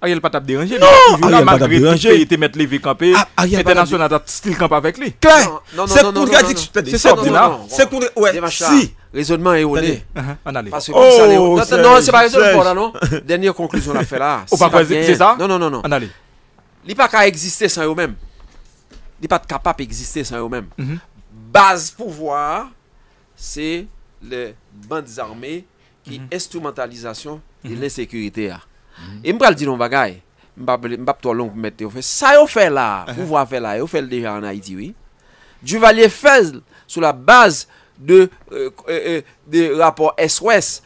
Ariel pas dérangé. Non, a pas dérangé. Il était mettre levé campé. Ah, International a style camp avec lui. Clair. C'est pour C'est ça, C'est pour ouais. Si raisonnement est honnête. Uh-huh, on allait. Parce que comme ça oh, Non, c'est pas raison non. Dernière conclusion à fait là. C'est ça Non non non non. On allait. Il pas qu'à exister sans eux-mêmes. Il pas capable exister sans eux-mêmes. Mm-hmm. Base pouvoir c'est les bandes armées qui mm-hmm. instrumentalisation de mm-hmm. l'insécurité. Ah. Mhm. E mpral di non bagay Mbap to long mwen te yo fè Sa yo fè la Yo fèl deja an Haiti Duvalier fèl Sou la baz euh, euh, euh, mhm. uh-huh. De De non, bon. mhm. rapport S.O.S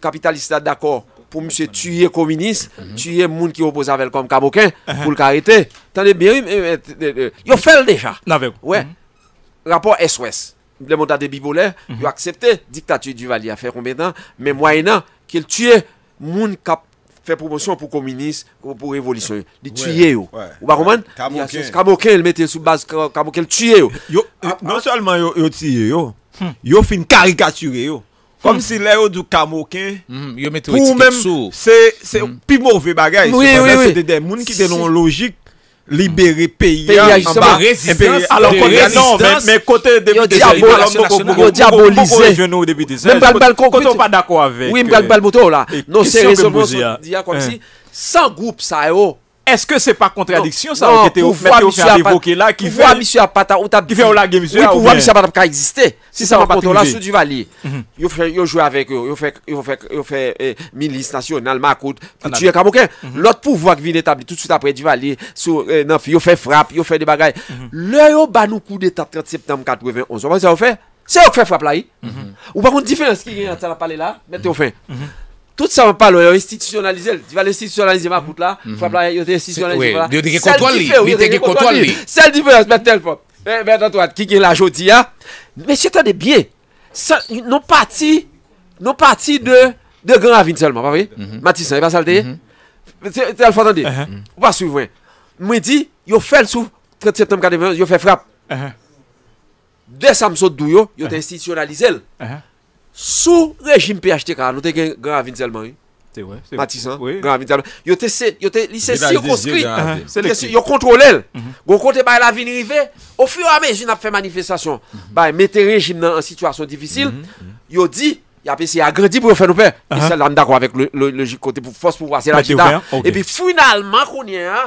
Kapitalistat d'akor Pou mse tuye kominis Tuyye moun ki opos avèl kom kabokè Pou lkarete Tande berim Yo fèl deja Rapport S.O.S Le mandat de bibolè Yo akseptè Diktatue duvalier A fè kon bè nan Mè mway nan Kèl tuye Moun kap Fè promosyon pou kominis, pou revolisyon yo. Di tiyè yo. Ou bakouman? Kamokè. Kamokè, el mette soubaz kamokè, el tiyè yo. Non salman yo tiyè yo, hmm. yo fin karikature yo. Kom hmm. si le yo du kamokè, hmm, pou mèm, se pi mouvè bagay. Se panè se de de moun ki de non logik. libérer pays en bas résistance alors qu'on a non mais, côté député diabolisé même pas d'accord avec oui le bouton là non c'est raison dire comme si sans groupe ça haut. Eske se pa kontradiksyon sa wak non, ete ou? Mète ou fè al evoke la ki fè ou mhm. eh, mhm. la eh, gemisyon? Mhm. Ou wè pou wè misyo apata pou ka eksiste? Si sa wak kontrola sou di vali? Yo fè yo jwè avèk yo, yo fè milis nasyonal makout, koutuye kamokè. Lòt pou wèk vin etabli tout soute apre di vali, yo fè frap, yo fè de bagay. Lè yo banou kou de 30 septembre 4-11, wè se wè fè? Se wè wè fè frap la yi? Ou bakoun di fè yon skiri yon tè la pale la, mète wè fè? Tout sa va pal yo yo uh-huh. institisyonalize l. Di va l'instityonalize ma kout la. Frap la yo te institisyonalize. Se l di fe ou. Uh-huh. Se l di fe ou. Mwen te l fote. Mwen te l fote. Ki gen la jodi ya. Mwen se tande bie. Non pati. Non pati de. De gran avin selman. Va vwe? Matis an. E pa salde. Se l fote an de. Ou pa sou vwe. Mwen di. Yo fel sou. 30 septembre kade ven. Yo fe frap. De samsot dou yo. Yo te institisyonalize l. Frap. Sou rejim PHT ka, nou te gen Gran avin zelman yon Matisan, gran avin zelman Yo te lise si yo konskri Yo kontrol el, yo kontre mhm. bay la vin rive O fiyo ame, si nan ap fè manifestasyon mhm. Bay mette rejim nan an situasyon difisil mhm, Yo di, ya pe se agredi Pou yo fè nou pè, yon se landa kwa Fos pou wase la jida E pi fwenalman konye a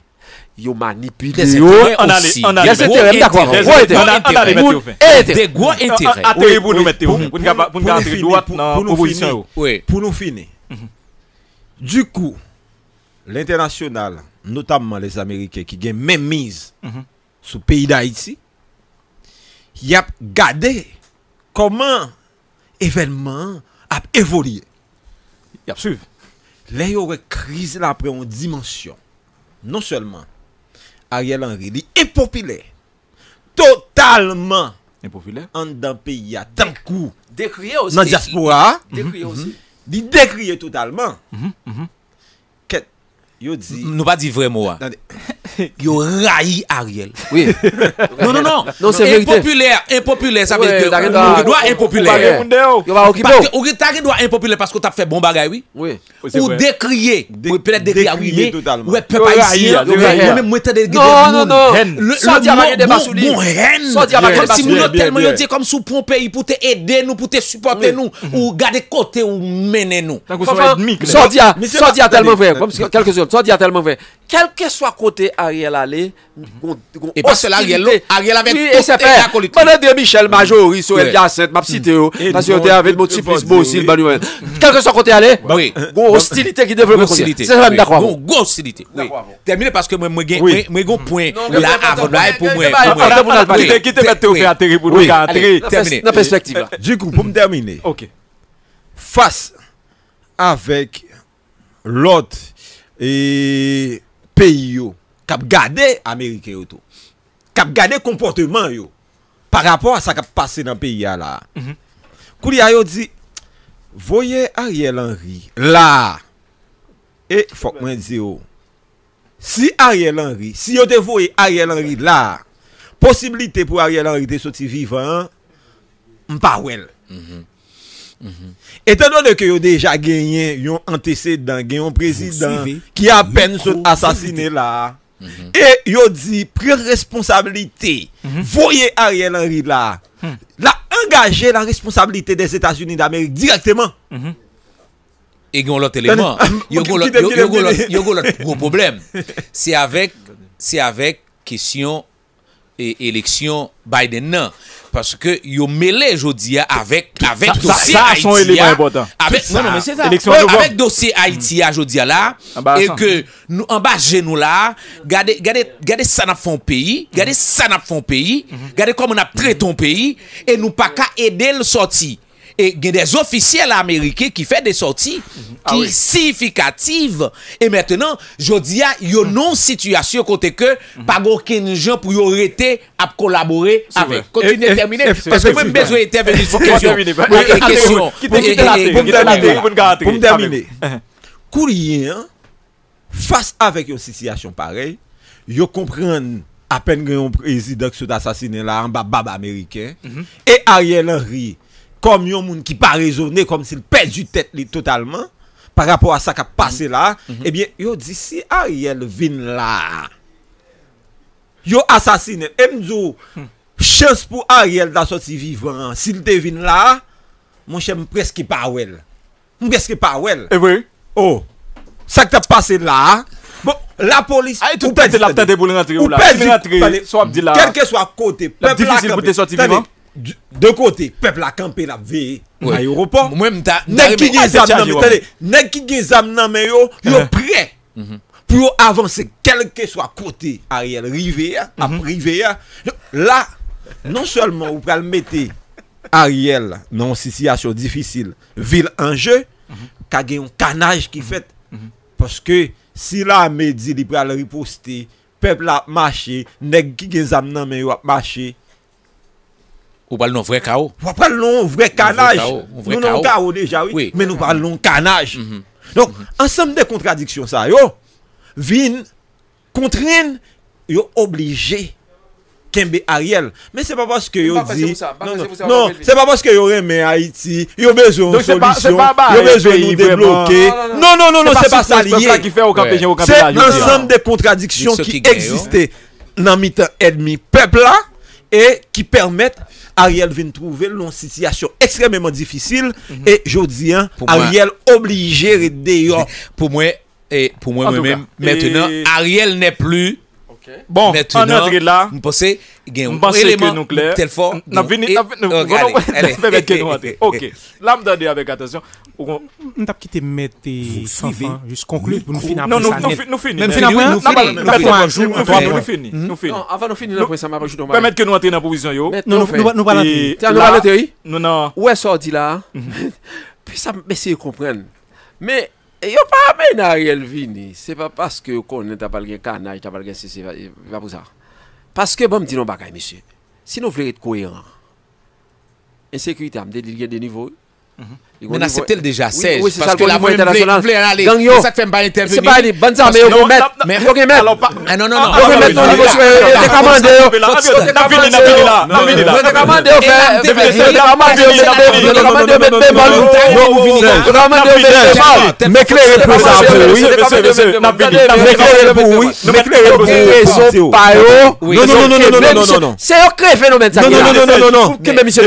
yo manipulé yo aussi. On a intérêt d'accord. Gros intérêt. Des gros intérêts. Intérêt pour nous mettre pour pour nous finir pour nous finir. Pour nous finir. Du coup, l'international, notamment les Américains qui gagnent même mise sur le pays d'Haïti, y a gardé comment événement a évolué. Y a suivi. Là, il y aurait crise là après en dimension. Non seulement Ariel Henry, est impopulaire. Totalement impopulaire. En d'un pays à tant coup. Décrié aussi. Dans diaspora. Décrié mhm. aussi. Il décrié totalement. Mhm, mhm. Yo ne Nous pas dit vrai Yo raillé Ariel. Oui. non, non, non. Impopulaire, impopulaire, ça veut dire que. doit impopulaire. Yo va occuper. Ou que impopulaire parce que as fait bon bagay, oui. Oui. Ou décrier. Peut-être décrier, oui. Ou peuple haïtien. Même Non, non, non. Le à bagay Si nous tellement comme sous pont pays pour te aider nous, pour te supporter nous, mm-hmm. ou garder côté ou mener nous. Sorti à tellement vrai. quelques ça dit a tellement vrai. Quel que soit côté Ariel allait, mm. oh, et parce que l'Ariel, Ariel avait tout acolyte. Pendant de Michel Majori, Soel Yacinthe, m'a cité, parce que était avec notre petit plus beau aussi, le Banuel. Quel que soit côté aller, oui. hostilité qui développe hostilité. C'est ça, d'accord. hostilité. Oui. Terminé parce que moi, moi, moi, gon mm. point là avant là pour moi. Qui te mettre au fait atterrir pour nous atterrir. Terminé. La perspective. Du coup, pour me terminer. OK. Face avec l'autre et pays yo cap garder américain yo tout cap garder comportement yo par rapport à ça qui passé dans pays là il a mhm. yo dit voyez Ariel Henry là et faut que dire si Ariel Henry si yo te voyez Ariel Henry là possibilité pour Ariel Henry de sortir vivant pas well mhm. Mhm. E tenon de ke yo deja genyen Yon antecedant, genyon prezident Ki apen sot asasine la E yo di pre responsabilite mhm. Voye Ariel Henry mhm. la La engaje la responsabilite Des Etats-Unis d'Amerik Direktyman E genyon lot eleman Yon genyon lot problem Se avek Kisyon E leksyon Biden nan parce que yo mêlé jodi avec avec dossier Haïti. Ça, élément important. Avec Avec dossier Haïti jodi là et que nous en bas nous là, regardez ça n'a font pays, regardez ça n'a font pays, regardez mhm. comment on a traité ton pays et nous pas qu'à aider le sorti il y a des officiels américains qui font des sorties mhm. ah qui significatives. Et maintenant, je dis, il y a une mhm. situation côté que, mhm. pas aucun gens pour arrêter à collaborer avec. Continuez à terminer. Parce que même besoin d'intervenir sur question. Pour terminer. Courrier, face avec une situation pareille, yo comprenez à peine un président qui s'est assassiné là en américain et Ariel Henry comme un monde qui pas raisonné, comme s'il perdu tête totalement par rapport à ça qui a passé là, mhm. eh bien, yo dit si Ariel vient là, yo assassine. et eh, m'dou, hmm. chance pour Ariel d'assortir vivant, s'il devine là, mon cher, presque pas ouel. Presque pas ouel. Eh oui. Oh, ça qui a passé là, Bon, la police. Aïe, tout le peut la tête pour rentrer oh là. Ou soit Quel que soit côté, peuple la difficile pour te sortir vivant. De kote, pep la kampe la veye A yoropan Nek ki gen zam nan meyo Yo pre Pyo avanse kelke swa kote Ariel, riveya mm-hmm. La, non solman Ou pral mette Ariel, nan sisi asyo difisil Vil anje Kage yon kanaj ki fet Poske, si la medzi li pral riposte Pep la apmache Nek ki gen zam nan meyo apmache Ou parle d'un vrai chaos. Ou parle d'un vrai canage. Nous non chaos déjà oui, mais nous parlons canage. Mhm. Mhm. Donc mm ensemble des contradictions ça yo vin contraint yo obligé Kembe Ariel. Mais c'est pas parce que yo dit non non, c'est pas parce que yo remet Haïti, yo besoin de solution, yo besoin de débloquer. Non non non non, c'est pas ça lié. C'est ensemble des contradictions qui existaient dans mitan temps peuple là et qui permettent Ariel vient trouver une situation extrêmement difficile mhm. et je dis, hein, Ariel obligé de Pour moi, et pour moi-même, maintenant, Ariel n'est plus Bon, anou non, non, atri non, hmm? la, m posè, gen yon preleman, tel fon, nan vini, nan vèmèd ke nou atri. Ok, la m dè di avèk atasyon. M tap ki te mette, jis konkluy pou nou fin apre chanel. Nou fin apre, nou fin apre. Mèd kon anjou, anjou anjou. Nou fin apre, nou fin apre. Nou fin apre, nou fin apre. Mèd kon anjou anjou. Mèd kon anjou anjou. Mèd kon anjou anjou. Mèd kon anjou anjou. Mèd kon anjou anjou. E yo pa amen a yel vini. Se pa paske konen tapal gen kanay, tapal gen se se, va pou sa. Paske bom di nou bagay, misye. Si nou vle et kouyran, ensekwite amde li gen de nivou, mhm, On le déjà 16. Oui, c'est ça ça que fait pas intervenir. C'est pas bonnes Mais vous Non, non, non. au niveau sur C'est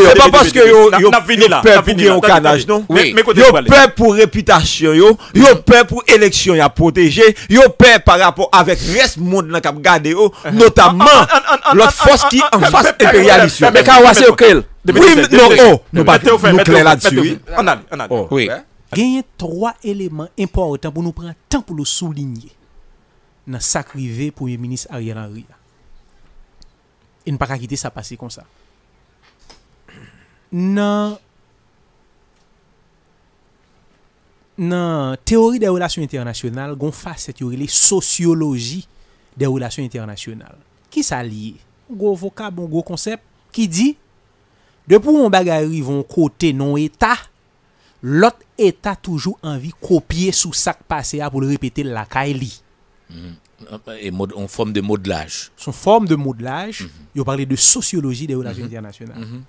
ça. parce que vous oui. Yo peur pour réputation yo, yo peur pour élection à protéger, yo peur par rapport avec reste monde là cap garder yo, notamment l'autre force qui en face impérialiste. Mais quand c'est auquel Oui, non, oh, nous pas nous clair là-dessus. On a on a. Oh. Oui. Gagner trois éléments importants pour nous prendre temps pour le souligner. Dans sacrivé premier ministre Ariel Henry. Il ne pas quitter ça passer comme ça. Non. Nan teori de relasyon internasyonal, goun fase se te yorile socioloji de relasyon internasyonal. Ki sa liye? Goun vokab, goun goun konsep, ki di, depou yon bagayri yon kote non etat, lot etat toujou anvi kopye sou sak pase a pou le repete lakay li. En form de modelaj. Son form de modelaj, mm-hmm. yon pale de socioloji de relasyon mm-hmm. internasyonal. Mm-hmm.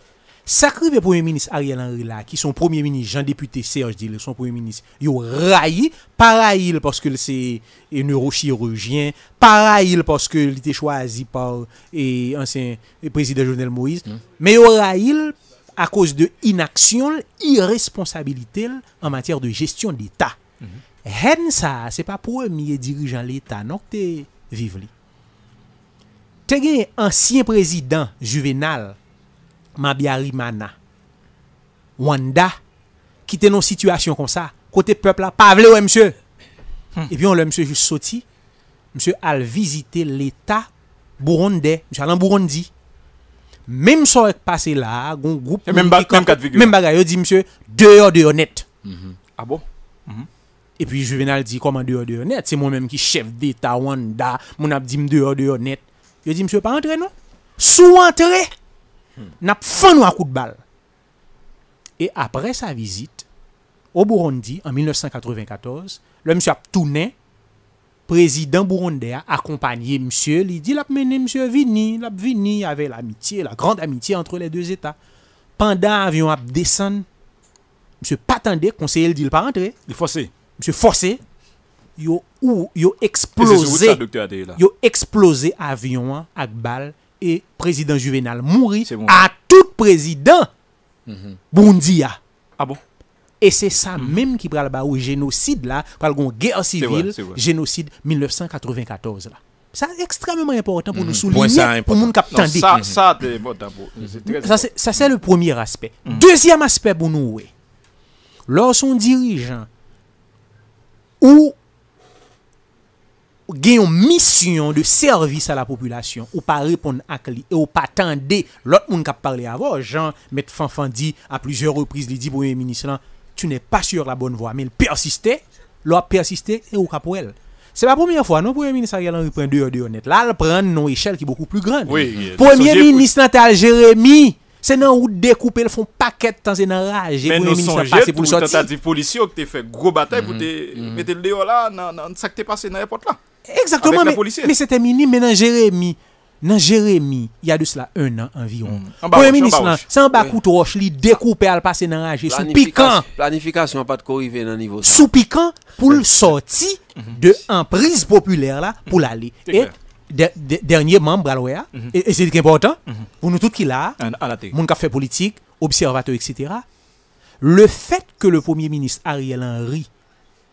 Sakrive Premier ministre Ariel Henry là, qui son Premier ministre, Jean député Serge Dille, son Premier ministre, yo raillé, pareil parce que c'est neurochirurgien, pareil parce qu'il il était choisi par l'ancien président Jovenel Moïse, hmm. mais yo raillé à cause de inaction, irresponsabilité en matière de gestion d'État. ce hmm. n'est ça, c'est pas premier dirigeant l'État, non c'est vivant. vive li. un ancien président Juvenal, Mabya rimana Wanda Kite nou situasyon kon sa Kote peop la Pavle we msè hmm. E pi yon le msè jous soti Msè al vizite l'Etat Bouronde Msè al an Bouronde di Mem sò ek pase la Gon group Mem baga Yo di msè Deyo deyonet mm-hmm. Abo ah mm-hmm. E pi jouvenal di Koman deyonet Se moun menm ki chef d'Etat Wanda Moun ap di m deyo deyonet Yo di msè pa entre nou Sou entre Mwen n'a pas à coup de balle. Et après sa visite au Burundi en 1994, le monsieur a tourné président burundais a accompagné monsieur, il dit mené monsieur Vini, l'a Vini avait l'amitié, la grande amitié entre les deux états. Pendant avion a descendre, monsieur Patandé conseiller dit il pas rentrer. Il forcé. Monsieur forcé. Yo ou yo explosé. Yo explosé avion hein, avec balle E prezident juvenal mouri A bon. tout prezident Boun diya E se sa menm ki pral ba ou genosid la Pral gon gea sivil Genosid 1994 la Sa ekstremement important pou nou souline Pou moun kapitan di Sa se le premier aspect mhm. Dezyem aspect pou nou ouwe Lorson dirijan Ou gen yon misyon de servis a la populasyon, ou pa repon akli e ou pa tende, lot moun kap parli avos, jan met fanfan di a plizye repriz li di pou yon minister tu ne pas sur la bonn voa, men persiste lwa persiste, e ou ka pou el se pa pounyen fwa, nou pou yon minister yon repren de yon net, la repren yon eschel ki bekou plu gran, pou yon minister nan te al jeremi, se nan ou dekoupe l fon paket tan se nan rage e pou yon minister pase pou l soti ou te ta di polisyon, te fe gro batay pou te mette l deyo la nan sakte pase nan repot lan Exactement, mais, c'était Mini, Mais dans Jérémy, Jérémy, il y a de cela un an environ. Mm. Premier ministre, c'est un bas roche, il découpé à le passer dans rage. Sous piquant. Planification pas de corriver dans niveau Sous piquant pour mm-hmm. sortir mm-hmm. de prise populaire là pour l'aller. Mm-hmm. Et de, dernier membre et, et c'est important, pour nous tous qui là, mon café politique, observateur, etc. Le fait que le Premier ministre Ariel Henry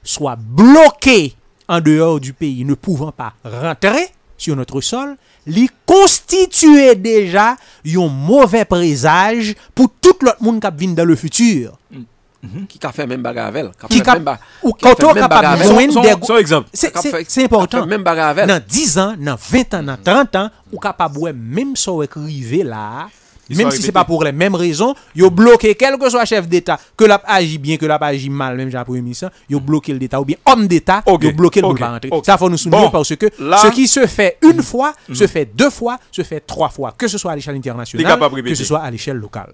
soit bloqué en dehors du pays ne pouvant pas rentrer sur notre sol, les constituer déjà un mauvais présage pour tout l'autre monde qui vient dans le futur. Mhm. Qui a fait même bagarre avec Qui a ou quand on capable C'est important. même Dans 10 ans, dans 20 ans, dans 30 ans, ou capable même ça arriver là même si ce n'est pas pour les mêmes raisons, ils a bloqué quel que soit chef d'État, que l'a agit bien, que l'a agit mal, même j'ai premier ministre, ils a bloqué l'État, ou bien homme d'État, ils a bloqué le boulevard Ça, faut nous souvenir parce que ce qui se fait une fois, mhm. se fait deux fois, se fait trois fois, que ce soit à l'échelle internationale, que ce soit à l'échelle locale.